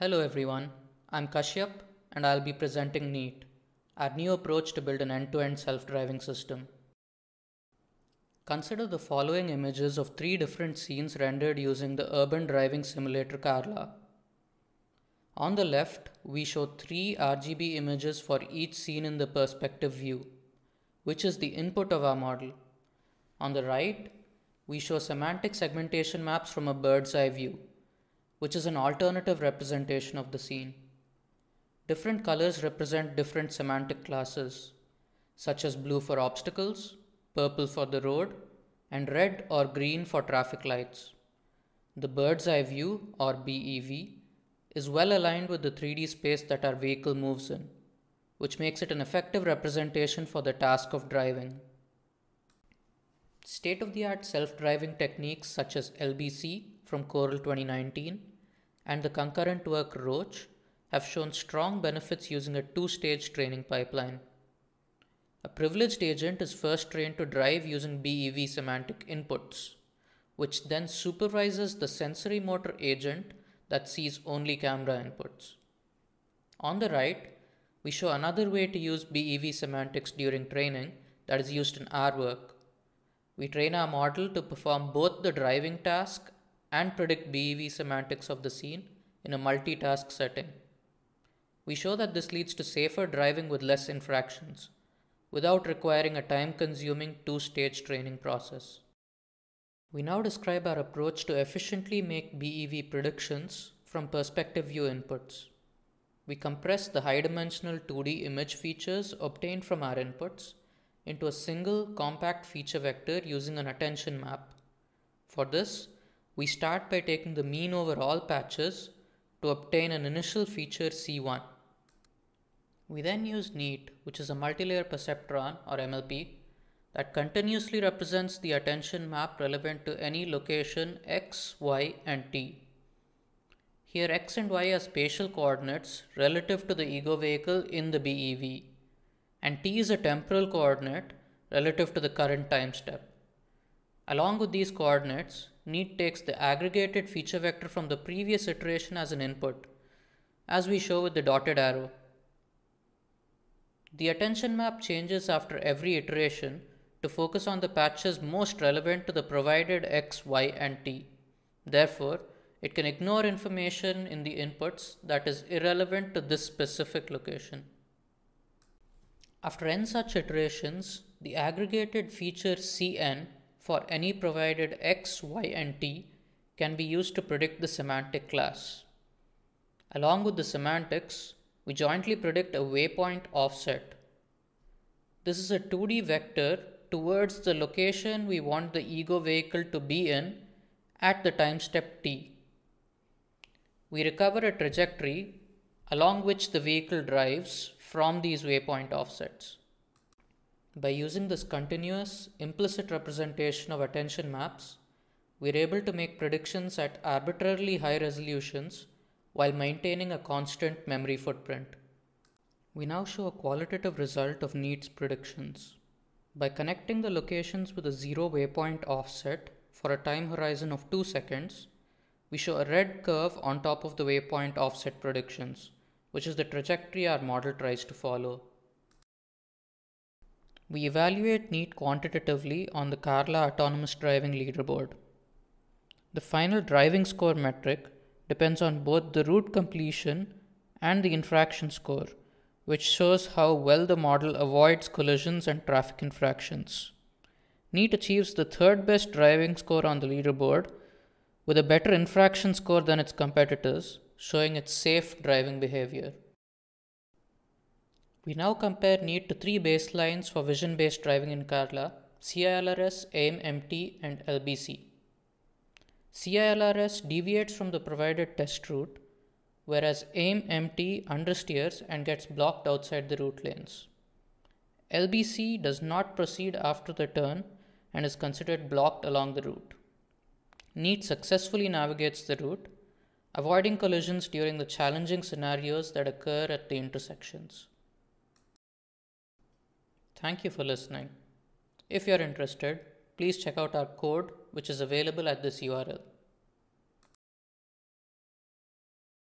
Hello everyone, I'm Kashyap and I'll be presenting NEAT, our new approach to build an end-to-end self-driving system. Consider the following images of three different scenes rendered using the urban driving simulator Carla. On the left, we show three RGB images for each scene in the perspective view, which is the input of our model. On the right, we show semantic segmentation maps from a bird's eye view which is an alternative representation of the scene. Different colors represent different semantic classes, such as blue for obstacles, purple for the road, and red or green for traffic lights. The bird's eye view, or BEV, is well aligned with the 3D space that our vehicle moves in, which makes it an effective representation for the task of driving. State of the art self driving techniques such as LBC from Coral 2019 and the concurrent work Roach have shown strong benefits using a two stage training pipeline. A privileged agent is first trained to drive using BEV semantic inputs, which then supervises the sensory motor agent that sees only camera inputs. On the right, we show another way to use BEV semantics during training that is used in our work. We train our model to perform both the driving task and predict BEV semantics of the scene in a multitask setting. We show that this leads to safer driving with less infractions, without requiring a time consuming two stage training process. We now describe our approach to efficiently make BEV predictions from perspective view inputs. We compress the high dimensional 2D image features obtained from our inputs into a single compact feature vector using an attention map. For this, we start by taking the mean over all patches to obtain an initial feature C1. We then use NEAT, which is a multilayer perceptron or MLP, that continuously represents the attention map relevant to any location x, y and t. Here x and y are spatial coordinates relative to the ego vehicle in the BEV and t is a temporal coordinate relative to the current time step. Along with these coordinates, Neat takes the aggregated feature vector from the previous iteration as an input, as we show with the dotted arrow. The attention map changes after every iteration to focus on the patches most relevant to the provided x, y and t. Therefore, it can ignore information in the inputs that is irrelevant to this specific location. After n such iterations, the aggregated feature Cn for any provided x, y and t can be used to predict the semantic class. Along with the semantics, we jointly predict a waypoint offset. This is a 2D vector towards the location we want the ego vehicle to be in at the time step t. We recover a trajectory along which the vehicle drives from these waypoint offsets. By using this continuous implicit representation of attention maps, we are able to make predictions at arbitrarily high resolutions while maintaining a constant memory footprint. We now show a qualitative result of Neat's predictions. By connecting the locations with a zero waypoint offset for a time horizon of 2 seconds, we show a red curve on top of the waypoint offset predictions, which is the trajectory our model tries to follow. We evaluate NEAT quantitatively on the Carla Autonomous Driving Leaderboard. The final driving score metric depends on both the route completion and the infraction score, which shows how well the model avoids collisions and traffic infractions. NEAT achieves the third best driving score on the leaderboard with a better infraction score than its competitors, showing its safe driving behavior. We now compare NEET to three baselines for vision-based driving in Kerala, CILRS, aim and LBC. CILRS deviates from the provided test route, whereas aim understeers and gets blocked outside the route lanes. LBC does not proceed after the turn and is considered blocked along the route. NEAT successfully navigates the route, avoiding collisions during the challenging scenarios that occur at the intersections. Thank you for listening. If you're interested, please check out our code, which is available at this URL.